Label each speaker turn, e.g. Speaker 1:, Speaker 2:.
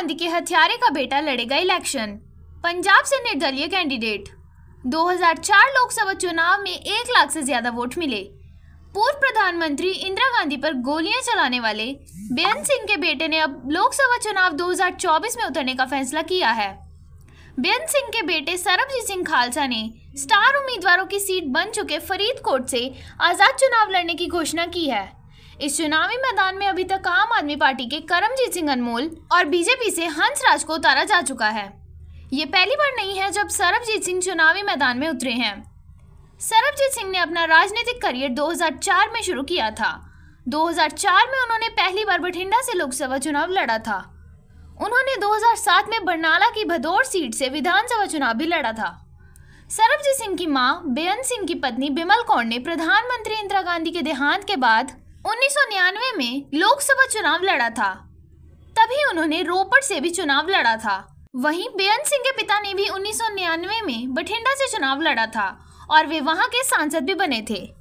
Speaker 1: गांधी के हथियारे का बेटा लड़ेगा इलेक्शन पंजाब से निर्दलीय कैंडिडेट 2004 लोकसभा चुनाव में एक लाख से ज्यादा वोट मिले पूर्व प्रधानमंत्री इंदिरा गांधी पर गोलियां चलाने वाले बेअंत सिंह के बेटे ने अब लोकसभा चुनाव 2024 में उतरने का फैसला किया है बेअंत सिंह के बेटे सरबजीत सिंह खालसा ने स्टार उम्मीदवारों की सीट बन चुके फरीदकोट से आज़ाद चुनाव लड़ने की घोषणा की है इस चुनावी मैदान में अभी तक आम आदमी पार्टी के करमजीत सिंह अनमोल और बीजेपी से हंस राज को उतारा जा चुका है ये पहली बार नहीं है जब सरबजीत सिंह चुनावी मैदान में उतरे हैं सरबजीत सिंह ने अपना राजनीतिक करियर 2004 में शुरू किया था 2004 में उन्होंने पहली बार बठिंडा से लोकसभा चुनाव लड़ा था उन्होंने 2007 में बरनाला की भदौर सीट से विधानसभा चुनाव भी लड़ा था सरबजीत सिंह की मां बेअन सिंह की पत्नी बिमल कौर ने प्रधानमंत्री इंदिरा गांधी के देहांत के बाद 1999 में लोकसभा चुनाव लड़ा था तभी उन्होंने रोपड़ से भी चुनाव लड़ा था वहीं बेअंत सिंह के पिता ने भी 1999 में बठिंडा से चुनाव लड़ा था और वे वहां के सांसद भी बने थे